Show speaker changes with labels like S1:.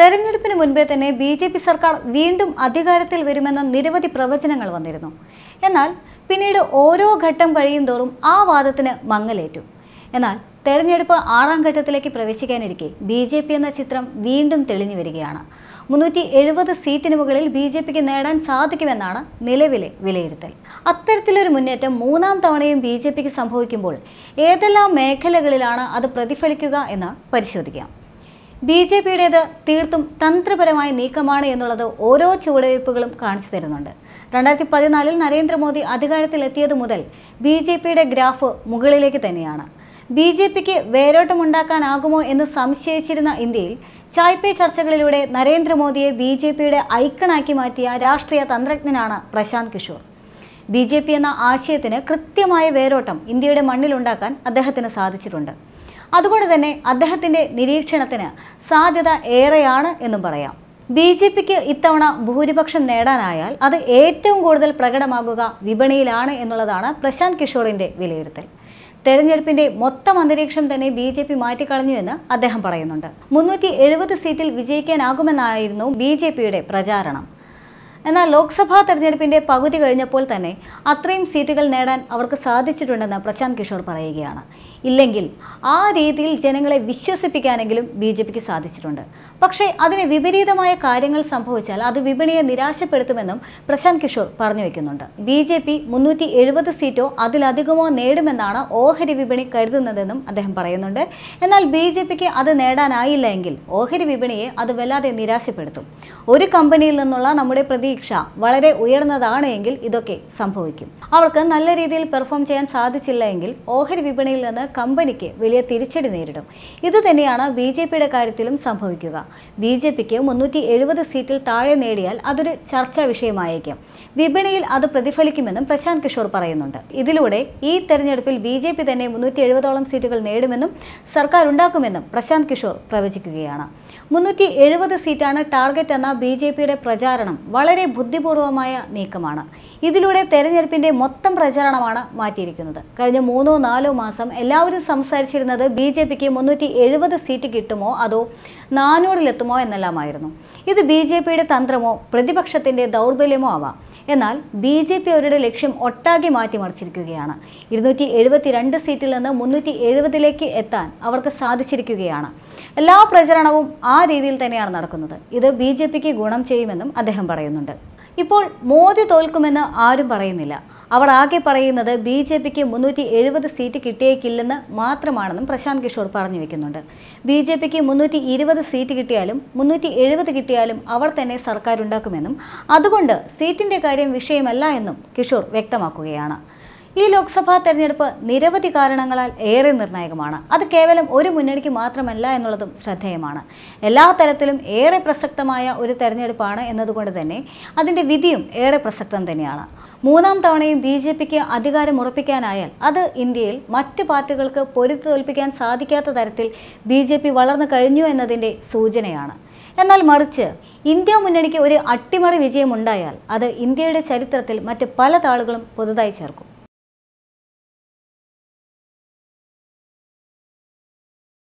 S1: തെരഞ്ഞെടുപ്പിന് മുൻപേ തന്നെ ബി ജെ പി സർക്കാർ വീണ്ടും അധികാരത്തിൽ വരുമെന്ന നിരവധി പ്രവചനങ്ങൾ വന്നിരുന്നു എന്നാൽ പിന്നീട് ഓരോ ഘട്ടം കഴിയും തോറും ആ വാദത്തിന് മങ്ങലേറ്റു എന്നാൽ തെരഞ്ഞെടുപ്പ് ആറാം ഘട്ടത്തിലേക്ക് പ്രവേശിക്കാനിരിക്കെ ബി ജെ പി എന്ന ചിത്രം വീണ്ടും തെളിഞ്ഞു വരികയാണ് മുന്നൂറ്റി എഴുപത് സീറ്റിന് മുകളിൽ ബി ജെ പിക്ക് നേടാൻ സാധിക്കുമെന്നാണ് നിലവിലെ വിലയിരുത്തൽ അത്തരത്തിലൊരു മുന്നേറ്റം മൂന്നാം തവണയും ബി ജെ പിക്ക് സംഭവിക്കുമ്പോൾ ഏതെല്ലാം മേഖലകളിലാണ് അത് പ്രതിഫലിക്കുക എന്ന് പരിശോധിക്കാം ബി ജെ പിയുടേത് തീർത്തും തന്ത്രപരമായ നീക്കമാണ് എന്നുള്ളത് ഓരോ ചുവടുവയ്പ്പുകളും കാണിച്ചു തരുന്നുണ്ട് രണ്ടായിരത്തി പതിനാലിൽ നരേന്ദ്രമോദി അധികാരത്തിലെത്തിയത് മുതൽ ബി ജെ പിയുടെ ഗ്രാഫ് മുകളിലേക്ക് തന്നെയാണ് ബി ജെ പിക്ക് വേരോട്ടമുണ്ടാക്കാനാകുമോ എന്ന് സംശയിച്ചിരുന്ന ഇന്ത്യയിൽ ചായ്പേ ചർച്ചകളിലൂടെ നരേന്ദ്രമോദിയെ ബി ജെ പിയുടെ ഐക്കണാക്കി മാറ്റിയ രാഷ്ട്രീയ തന്ത്രജ്ഞനാണ് Prashant Kishor B J P എന്ന ആശയത്തിന് കൃത്യമായ വേരോട്ടം ഇന്ത്യയുടെ മണ്ണിലുണ്ടാക്കാൻ അദ്ദേഹത്തിന് സാധിച്ചിട്ടുണ്ട് അതുകൊണ്ട് തന്നെ അദ്ദേഹത്തിൻ്റെ നിരീക്ഷണത്തിന് സാധ്യത ഏറെയാണ് എന്നും പറയാം ബി ജെ പിക്ക് ഇത്തവണ ഭൂരിപക്ഷം നേടാനായാൽ അത് ഏറ്റവും കൂടുതൽ പ്രകടമാകുക വിപണിയിലാണ് എന്നുള്ളതാണ് പ്രശാന്ത് കിഷോറിൻ്റെ വിലയിരുത്തൽ തെരഞ്ഞെടുപ്പിന്റെ മൊത്തം അന്തരീക്ഷം തന്നെ ബി ജെ പി മാറ്റിക്കളഞ്ഞുവെന്ന് അദ്ദേഹം പറയുന്നുണ്ട് മുന്നൂറ്റി എഴുപത് സീറ്റിൽ വിജയിക്കാനാകുമെന്നായിരുന്നു ബി ജെ പിയുടെ പ്രചാരണം എന്നാൽ ലോക്സഭാ തെരഞ്ഞെടുപ്പിന്റെ പകുതി കഴിഞ്ഞപ്പോൾ തന്നെ അത്രയും സീറ്റുകൾ നേടാൻ അവർക്ക് സാധിച്ചിട്ടുണ്ടെന്ന് പ്രശാന്ത് കിഷോർ പറയുകയാണ് ഇല്ലെങ്കിൽ ആ രീതിയിൽ ജനങ്ങളെ വിശ്വസിപ്പിക്കാനെങ്കിലും ബി ജെ പിക്ക് സാധിച്ചിട്ടുണ്ട് പക്ഷേ അതിന് വിപരീതമായ കാര്യങ്ങൾ സംഭവിച്ചാൽ അത് വിപണിയെ നിരാശപ്പെടുത്തുമെന്നും പ്രശാന്ത് കിഷോർ പറഞ്ഞു വെക്കുന്നുണ്ട് ബി ജെ പി മുന്നൂറ്റി എഴുപത് സീറ്റോ അതിലധികമോ നേടുമെന്നാണ് ഓഹരി വിപണി കരുതുന്നതെന്നും അദ്ദേഹം പറയുന്നുണ്ട് എന്നാൽ ബി ജെ പിക്ക് അത് നേടാനായില്ല എങ്കിൽ ഓഹരി വിപണിയെ അത് വല്ലാതെ നിരാശപ്പെടുത്തും ഒരു കമ്പനിയിൽ നിന്നുള്ള നമ്മുടെ പ്രതി പ്രതീക്ഷ വളരെ ഉയർന്നതാണ് എങ്കിൽ ഇതൊക്കെ സംഭവിക്കും അവർക്ക് നല്ല രീതിയിൽ പെർഫോം ചെയ്യാൻ സാധിച്ചില്ല എങ്കിൽ ഓഹരി വിപണിയിൽ നിന്ന് കമ്പനിക്ക് വലിയ തിരിച്ചടി നേരിടും ഇത് തന്നെയാണ് ബി ജെ പിയുടെ കാര്യത്തിലും സംഭവിക്കുക ബി ജെ പിക്ക് മുന്നൂറ്റി എഴുപത് സീറ്റിൽ താഴെ നേടിയാൽ അതൊരു ചർച്ചാ വിഷയമായേക്കും വിപണിയിൽ അത് പ്രതിഫലിക്കുമെന്നും പ്രശാന്ത് കിഷോർ പറയുന്നുണ്ട് ഇതിലൂടെ ഈ തെരഞ്ഞെടുപ്പിൽ ബി ജെ പി തന്നെ മുന്നൂറ്റി എഴുപതോളം സീറ്റുകൾ നേടുമെന്നും സർക്കാർ ഉണ്ടാക്കുമെന്നും പ്രശാന്ത് കിഷോർ പ്രവചിക്കുകയാണ് മുന്നൂറ്റി എഴുപത് സീറ്റാണ് ടാർഗറ്റ് എന്ന ബി ജെ പിയുടെ പ്രചാരണം വളരെ ബുദ്ധിപൂർവമായ നീക്കമാണ് ഇതിലൂടെ തെരഞ്ഞെടുപ്പിന്റെ മൊത്തം പ്രചാരണമാണ് മാറ്റിയിരിക്കുന്നത് കഴിഞ്ഞ മൂന്നോ നാലോ മാസം എല്ലാവരും സംസാരിച്ചിരുന്നത് ബി ജെ പിക്ക് മുന്നൂറ്റി എഴുപത് സീറ്റ് കിട്ടുമോ അതോ നാനൂറിലെത്തുമോ എന്നെല്ലാമായിരുന്നു ഇത് ബി ജെ പിയുടെ തന്ത്രമോ പ്രതിപക്ഷത്തിന്റെ ദൗർബല്യമോ ആവാം എന്നാൽ ബി ജെ പി അവരുടെ ലക്ഷ്യം ഒട്ടാകെ മാറ്റിമറിച്ചിരിക്കുകയാണ് ഇരുന്നൂറ്റി എഴുപത്തി രണ്ട് സീറ്റിൽ നിന്ന് മുന്നൂറ്റി എഴുപതിലേക്ക് എത്താൻ അവർക്ക് സാധിച്ചിരിക്കുകയാണ് എല്ലാ പ്രചരണവും ആ രീതിയിൽ തന്നെയാണ് നടക്കുന്നത് ഇത് ബി ജെ പിക്ക് ഗുണം ചെയ്യുമെന്നും അദ്ദേഹം പറയുന്നുണ്ട് ഇപ്പോൾ മോദി തോൽക്കുമെന്ന് ആരും പറയുന്നില്ല അവർ ആകെ പറയുന്നത് ബി ജെ പിക്ക് മുന്നൂറ്റി എഴുപത് സീറ്റ് കിട്ടിയേക്കില്ലെന്ന് മാത്രമാണെന്നും പ്രശാന്ത് കിഷോർ പറഞ്ഞു വെക്കുന്നുണ്ട് ബി ജെ പിക്ക് മുന്നൂറ്റി ഇരുപത് സീറ്റ് കിട്ടിയാലും മുന്നൂറ്റി എഴുപത് കിട്ടിയാലും അവർ തന്നെ സർക്കാരുണ്ടാക്കുമെന്നും അതുകൊണ്ട് സീറ്റിൻ്റെ കാര്യം വിഷയമല്ല എന്നും കിഷോർ വ്യക്തമാക്കുകയാണ് ഈ ലോക്സഭാ തെരഞ്ഞെടുപ്പ് നിരവധി കാരണങ്ങളാൽ ഏറെ നിർണായകമാണ് അത് കേവലം ഒരു മുന്നണിക്ക് മാത്രമല്ല എന്നുള്ളതും ശ്രദ്ധേയമാണ് എല്ലാ തരത്തിലും ഏറെ പ്രസക്തമായ ഒരു തെരഞ്ഞെടുപ്പാണ് എന്നതുകൊണ്ട് തന്നെ അതിൻ്റെ വിധിയും ഏറെ പ്രസക്തം തന്നെയാണ് മൂന്നാം തവണയും ബി ജെ പിക്ക് അധികാരം ഉറപ്പിക്കാനായാൽ അത് ഇന്ത്യയിൽ മറ്റ് പാർട്ടികൾക്ക് പൊരുത്തു തോൽപ്പിക്കാൻ സാധിക്കാത്ത തരത്തിൽ ബി ജെ പി വളർന്നു കഴിഞ്ഞു എന്നതിൻ്റെ സൂചനയാണ് എന്നാൽ മറിച്ച് ഇന്ത്യ മുന്നണിക്ക് ഒരു അട്ടിമറി വിജയമുണ്ടായാൽ അത് ഇന്ത്യയുടെ ചരിത്രത്തിൽ മറ്റ് പല താളുകളും പുതുതായി ചേർക്കും